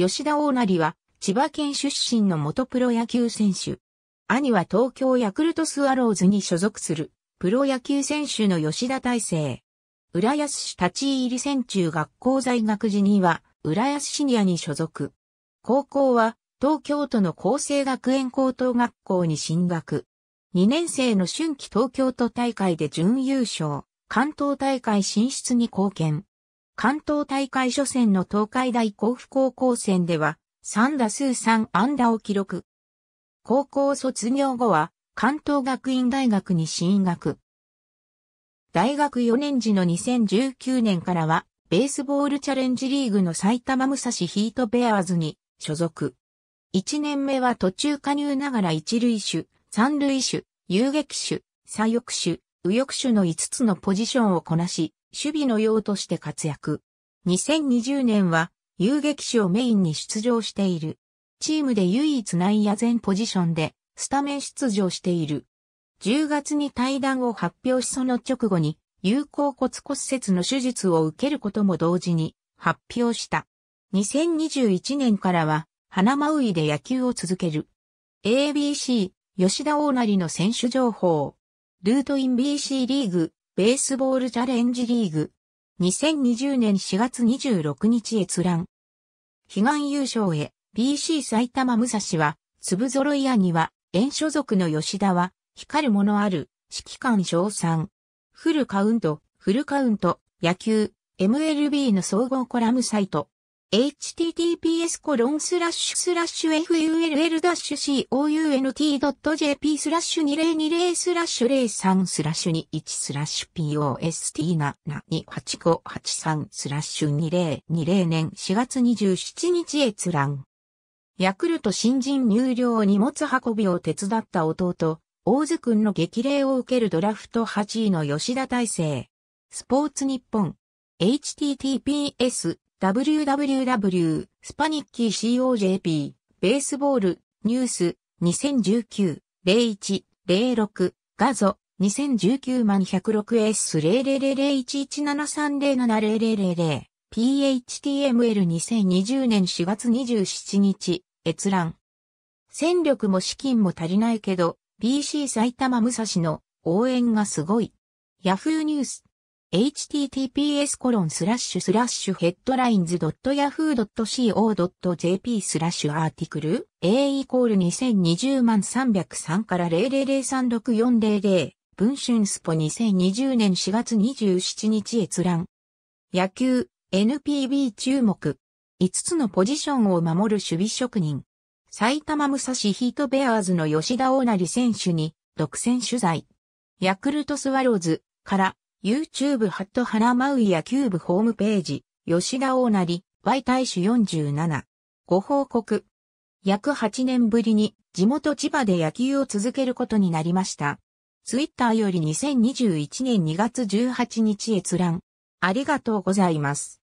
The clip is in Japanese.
吉田大成は、千葉県出身の元プロ野球選手。兄は東京ヤクルトスワローズに所属する、プロ野球選手の吉田大成。浦安市立ち入り戦中学校在学時には、浦安シニアに所属。高校は、東京都の厚生学園高等学校に進学。2年生の春季東京都大会で準優勝、関東大会進出に貢献。関東大会初戦の東海大甲府高校戦では、3打数3安打を記録。高校卒業後は、関東学院大学に進学。大学4年時の2019年からは、ベースボールチャレンジリーグの埼玉武蔵ヒートベアーズに所属。1年目は途中加入ながら一塁手、三塁手、遊撃手、左翼手、右翼手の5つのポジションをこなし、守備の用として活躍。2020年は遊撃手をメインに出場している。チームで唯一内野全ポジションでスタメン出場している。10月に退団を発表しその直後に有効骨骨折の手術を受けることも同時に発表した。2021年からは花舞ウで野球を続ける。ABC 吉田大成の選手情報。ルートイン BC リーグベースボールチャレンジリーグ。2020年4月26日閲覧。悲願優勝へ、BC 埼玉武蔵は、粒揃いには、遠所属の吉田は、光るものある、指揮官賞賛。フルカウント、フルカウント、野球、MLB の総合コラムサイト。https コロンスラッシュスラッシュ furl-count.jp スラッシュ2020スラッシュ03スラッシュ21スラッシュ post72858 スラッシュ2020年4月27日閲覧。ヤクルト新人入寮荷物運びを手伝った弟、大津くんの激励を受けるドラフト8位の吉田大成。スポーツ日本。https www スパニッキー COJP ベースボールニュース2019-01-06画像2019万1 0 6 s 0 0 0 1 1 7 3 0 7 0 0 0 PHTML2020 年4月27日閲覧戦力も資金も足りないけど BC 埼玉武蔵の応援がすごい Yahoo ニュース https コロンスラッシュスラッシュヘッドラインズ .yahoo.co.jp スラッシュアーティクル A イコール2020万303から0003640文春スポ2020年4月27日閲覧野球 NPB 注目5つのポジションを守る守備職人埼玉武蔵ヒートベアーズの吉田大成選手に独占取材ヤクルトスワローズから YouTube ハットラ・マウイやキューブホームページ、吉田大成、Y 大使47。ご報告。約8年ぶりに地元千葉で野球を続けることになりました。ツイッターより2021年2月18日閲覧。ありがとうございます。